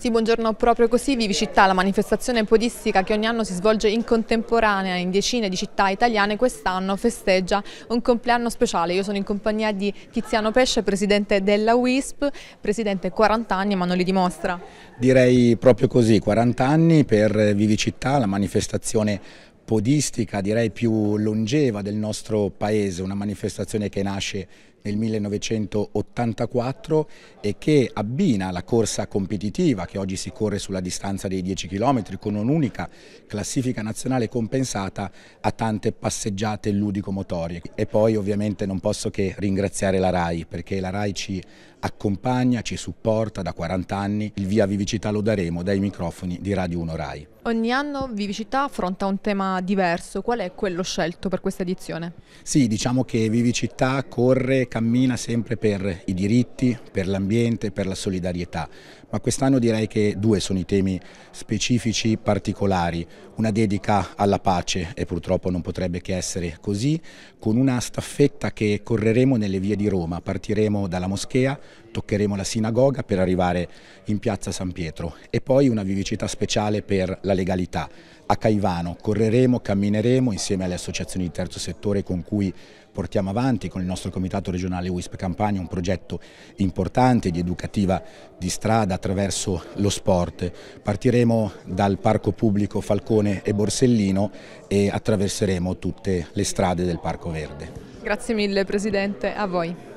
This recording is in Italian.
Sì, buongiorno, proprio così Vivi Città, la manifestazione podistica che ogni anno si svolge in contemporanea in decine di città italiane, quest'anno festeggia un compleanno speciale. Io sono in compagnia di Tiziano Pesce, presidente della WISP, presidente 40 anni ma non li dimostra. Direi proprio così, 40 anni per Vivi Città, la manifestazione podistica direi più longeva del nostro paese, una manifestazione che nasce nel 1984 e che abbina la corsa competitiva che oggi si corre sulla distanza dei 10 km con un'unica classifica nazionale compensata a tante passeggiate ludico-motorie. E poi ovviamente non posso che ringraziare la RAI perché la RAI ci accompagna, ci supporta da 40 anni. Il via Vivicità lo daremo dai microfoni di Radio 1 RAI. Ogni anno Vivicità affronta un tema diverso, qual è quello scelto per questa edizione? Sì, diciamo che Vivicità corre cammina sempre per i diritti, per l'ambiente, per la solidarietà, ma quest'anno direi che due sono i temi specifici particolari, una dedica alla pace e purtroppo non potrebbe che essere così, con una staffetta che correremo nelle vie di Roma, partiremo dalla moschea, toccheremo la sinagoga per arrivare in piazza San Pietro e poi una vivicità speciale per la legalità. A Caivano correremo, cammineremo insieme alle associazioni di terzo settore con cui portiamo avanti con il nostro comitato regionale WISP Campania un progetto importante di educativa di strada attraverso lo sport. Partiremo dal parco pubblico Falcone e Borsellino e attraverseremo tutte le strade del Parco Verde. Grazie mille Presidente, a voi.